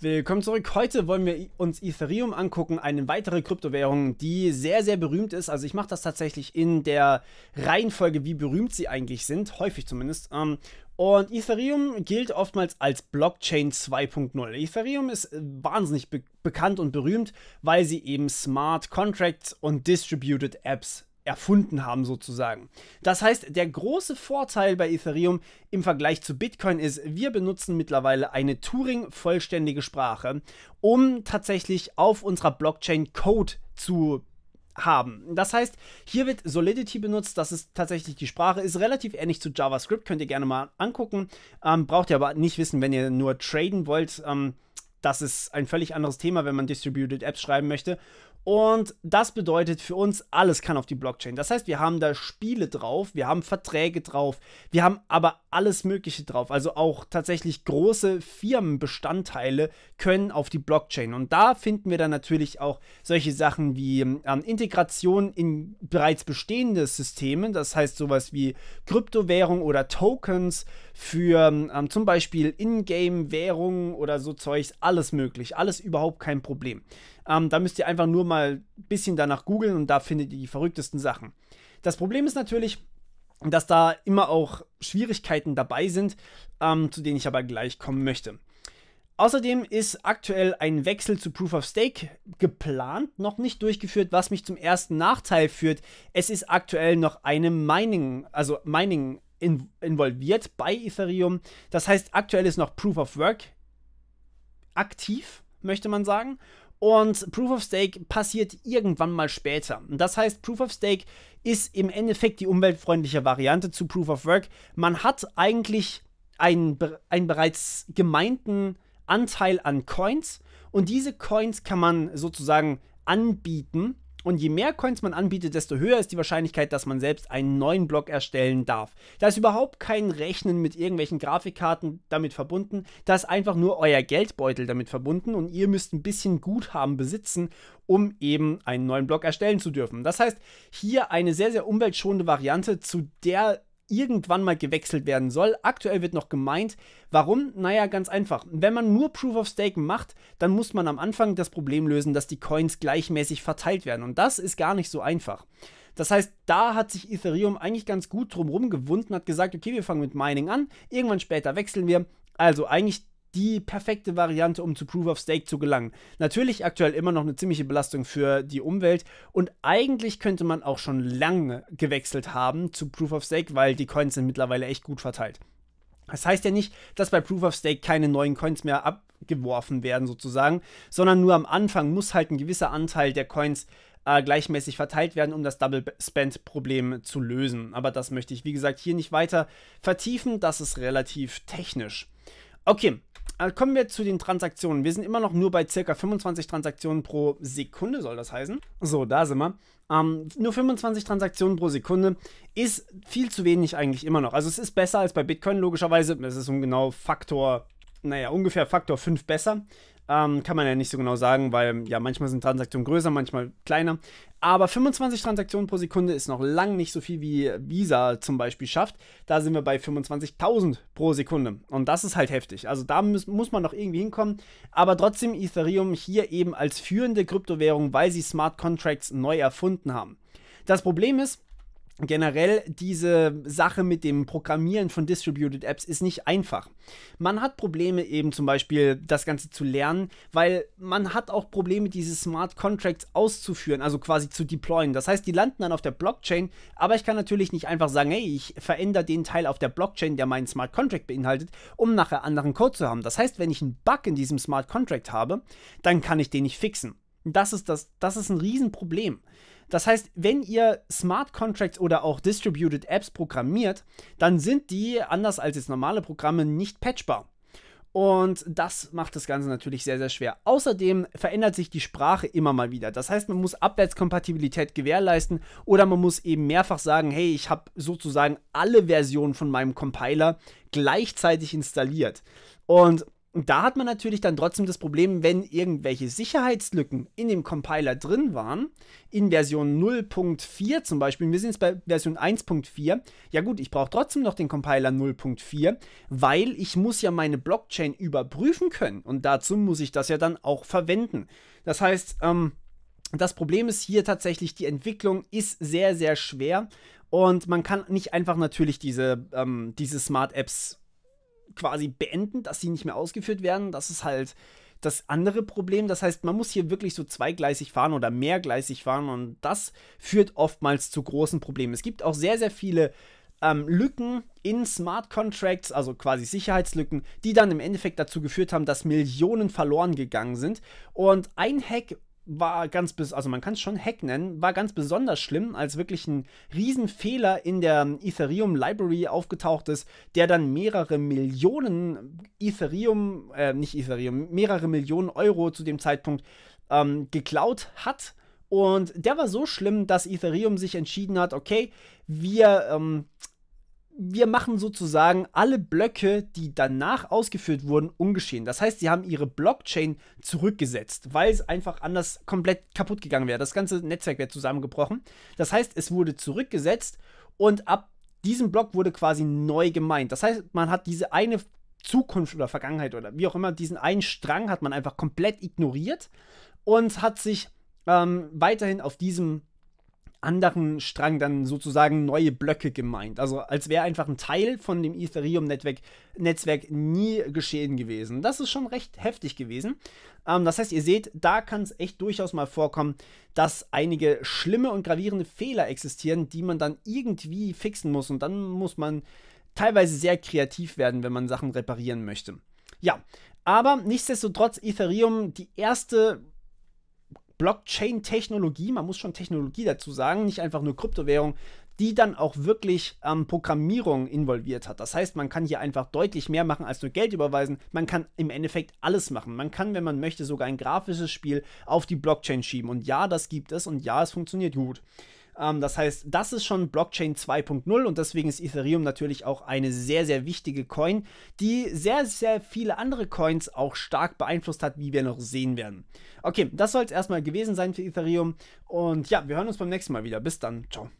Willkommen zurück. Heute wollen wir uns Ethereum angucken, eine weitere Kryptowährung, die sehr, sehr berühmt ist. Also ich mache das tatsächlich in der Reihenfolge, wie berühmt sie eigentlich sind, häufig zumindest. Ähm, und Ethereum gilt oftmals als Blockchain 2.0. Ethereum ist wahnsinnig be bekannt und berühmt, weil sie eben Smart Contracts und Distributed Apps erfunden haben sozusagen. Das heißt, der große Vorteil bei Ethereum im Vergleich zu Bitcoin ist, wir benutzen mittlerweile eine Turing-vollständige Sprache, um tatsächlich auf unserer Blockchain Code zu haben. Das heißt, hier wird Solidity benutzt, das ist tatsächlich die Sprache, ist relativ ähnlich zu JavaScript, könnt ihr gerne mal angucken. Ähm, braucht ihr aber nicht wissen, wenn ihr nur traden wollt. Ähm, das ist ein völlig anderes Thema, wenn man Distributed Apps schreiben möchte. Und das bedeutet für uns, alles kann auf die Blockchain. Das heißt, wir haben da Spiele drauf, wir haben Verträge drauf, wir haben aber alles Mögliche drauf. Also auch tatsächlich große Firmenbestandteile können auf die Blockchain. Und da finden wir dann natürlich auch solche Sachen wie ähm, ähm Integration in bereits bestehende Systeme. Das heißt sowas wie Kryptowährung oder Tokens für ähm, ähm, zum Beispiel Ingame-Währungen oder so Zeugs. Alles möglich. Alles überhaupt kein Problem. Ähm, da müsst ihr einfach nur mal ein bisschen danach googeln und da findet ihr die verrücktesten Sachen. Das Problem ist natürlich, dass da immer auch Schwierigkeiten dabei sind, ähm, zu denen ich aber gleich kommen möchte. Außerdem ist aktuell ein Wechsel zu Proof of Stake geplant, noch nicht durchgeführt, was mich zum ersten Nachteil führt. Es ist aktuell noch eine Mining, also Mining in, involviert bei Ethereum. Das heißt, aktuell ist noch Proof of Work aktiv, möchte man sagen und Proof of Stake passiert irgendwann mal später. Das heißt, Proof of Stake ist im Endeffekt die umweltfreundliche Variante zu Proof of Work. Man hat eigentlich einen, einen bereits gemeinten Anteil an Coins und diese Coins kann man sozusagen anbieten und je mehr Coins man anbietet, desto höher ist die Wahrscheinlichkeit, dass man selbst einen neuen Block erstellen darf. Da ist überhaupt kein Rechnen mit irgendwelchen Grafikkarten damit verbunden. Da ist einfach nur euer Geldbeutel damit verbunden und ihr müsst ein bisschen Guthaben besitzen, um eben einen neuen Block erstellen zu dürfen. Das heißt, hier eine sehr, sehr umweltschonende Variante, zu der irgendwann mal gewechselt werden soll. Aktuell wird noch gemeint, warum? Naja, ganz einfach. Wenn man nur Proof of Stake macht, dann muss man am Anfang das Problem lösen, dass die Coins gleichmäßig verteilt werden. Und das ist gar nicht so einfach. Das heißt, da hat sich Ethereum eigentlich ganz gut drumherum gewunden, hat gesagt, okay, wir fangen mit Mining an, irgendwann später wechseln wir. Also eigentlich die perfekte Variante, um zu Proof of Stake zu gelangen. Natürlich aktuell immer noch eine ziemliche Belastung für die Umwelt und eigentlich könnte man auch schon lange gewechselt haben zu Proof of Stake, weil die Coins sind mittlerweile echt gut verteilt. Das heißt ja nicht, dass bei Proof of Stake keine neuen Coins mehr abgeworfen werden sozusagen, sondern nur am Anfang muss halt ein gewisser Anteil der Coins äh, gleichmäßig verteilt werden, um das Double Spend Problem zu lösen. Aber das möchte ich, wie gesagt, hier nicht weiter vertiefen, das ist relativ technisch. Okay, also kommen wir zu den Transaktionen. Wir sind immer noch nur bei ca. 25 Transaktionen pro Sekunde, soll das heißen. So, da sind wir. Ähm, nur 25 Transaktionen pro Sekunde ist viel zu wenig eigentlich immer noch. Also es ist besser als bei Bitcoin logischerweise. Es ist um genau Faktor naja, ungefähr Faktor 5 besser. Ähm, kann man ja nicht so genau sagen, weil ja manchmal sind Transaktionen größer, manchmal kleiner. Aber 25 Transaktionen pro Sekunde ist noch lang nicht so viel wie Visa zum Beispiel schafft. Da sind wir bei 25.000 pro Sekunde. Und das ist halt heftig. Also da muss, muss man noch irgendwie hinkommen. Aber trotzdem Ethereum hier eben als führende Kryptowährung, weil sie Smart Contracts neu erfunden haben. Das Problem ist, generell diese Sache mit dem Programmieren von Distributed Apps ist nicht einfach. Man hat Probleme eben zum Beispiel das Ganze zu lernen, weil man hat auch Probleme, diese Smart Contracts auszuführen, also quasi zu deployen. Das heißt, die landen dann auf der Blockchain, aber ich kann natürlich nicht einfach sagen, hey, ich verändere den Teil auf der Blockchain, der meinen Smart Contract beinhaltet, um nachher anderen Code zu haben. Das heißt, wenn ich einen Bug in diesem Smart Contract habe, dann kann ich den nicht fixen. Das ist, das, das ist ein Riesenproblem. Das heißt, wenn ihr Smart Contracts oder auch Distributed Apps programmiert, dann sind die, anders als jetzt normale Programme, nicht patchbar. Und das macht das Ganze natürlich sehr, sehr schwer. Außerdem verändert sich die Sprache immer mal wieder. Das heißt, man muss Abwärtskompatibilität gewährleisten oder man muss eben mehrfach sagen, hey, ich habe sozusagen alle Versionen von meinem Compiler gleichzeitig installiert. Und und da hat man natürlich dann trotzdem das Problem, wenn irgendwelche Sicherheitslücken in dem Compiler drin waren, in Version 0.4 zum Beispiel, wir sind jetzt bei Version 1.4, ja gut, ich brauche trotzdem noch den Compiler 0.4, weil ich muss ja meine Blockchain überprüfen können und dazu muss ich das ja dann auch verwenden. Das heißt, ähm, das Problem ist hier tatsächlich, die Entwicklung ist sehr, sehr schwer und man kann nicht einfach natürlich diese, ähm, diese Smart Apps quasi beenden, dass sie nicht mehr ausgeführt werden. Das ist halt das andere Problem. Das heißt, man muss hier wirklich so zweigleisig fahren oder mehrgleisig fahren und das führt oftmals zu großen Problemen. Es gibt auch sehr, sehr viele ähm, Lücken in Smart Contracts, also quasi Sicherheitslücken, die dann im Endeffekt dazu geführt haben, dass Millionen verloren gegangen sind. Und ein Hack war ganz bis, also man kann es schon Hack nennen, war ganz besonders schlimm, als wirklich ein Riesenfehler in der Ethereum Library aufgetaucht ist, der dann mehrere Millionen Ethereum, äh, nicht Ethereum, mehrere Millionen Euro zu dem Zeitpunkt ähm, geklaut hat. Und der war so schlimm, dass Ethereum sich entschieden hat, okay, wir ähm, wir machen sozusagen alle Blöcke, die danach ausgeführt wurden, ungeschehen. Das heißt, sie haben ihre Blockchain zurückgesetzt, weil es einfach anders komplett kaputt gegangen wäre. Das ganze Netzwerk wäre zusammengebrochen. Das heißt, es wurde zurückgesetzt und ab diesem Block wurde quasi neu gemeint. Das heißt, man hat diese eine Zukunft oder Vergangenheit oder wie auch immer, diesen einen Strang hat man einfach komplett ignoriert und hat sich ähm, weiterhin auf diesem anderen Strang dann sozusagen neue Blöcke gemeint. Also als wäre einfach ein Teil von dem Ethereum-Netzwerk Netzwerk nie geschehen gewesen. Das ist schon recht heftig gewesen. Ähm, das heißt, ihr seht, da kann es echt durchaus mal vorkommen, dass einige schlimme und gravierende Fehler existieren, die man dann irgendwie fixen muss. Und dann muss man teilweise sehr kreativ werden, wenn man Sachen reparieren möchte. Ja, aber nichtsdestotrotz Ethereum die erste Blockchain-Technologie, man muss schon Technologie dazu sagen, nicht einfach nur Kryptowährung, die dann auch wirklich ähm, Programmierung involviert hat. Das heißt, man kann hier einfach deutlich mehr machen als nur Geld überweisen. Man kann im Endeffekt alles machen. Man kann, wenn man möchte, sogar ein grafisches Spiel auf die Blockchain schieben. Und ja, das gibt es und ja, es funktioniert gut. Ähm, das heißt, das ist schon Blockchain 2.0 und deswegen ist Ethereum natürlich auch eine sehr, sehr wichtige Coin, die sehr, sehr viele andere Coins auch stark beeinflusst hat, wie wir noch sehen werden. Okay, das soll es erstmal gewesen sein für Ethereum und ja, wir hören uns beim nächsten Mal wieder. Bis dann, ciao.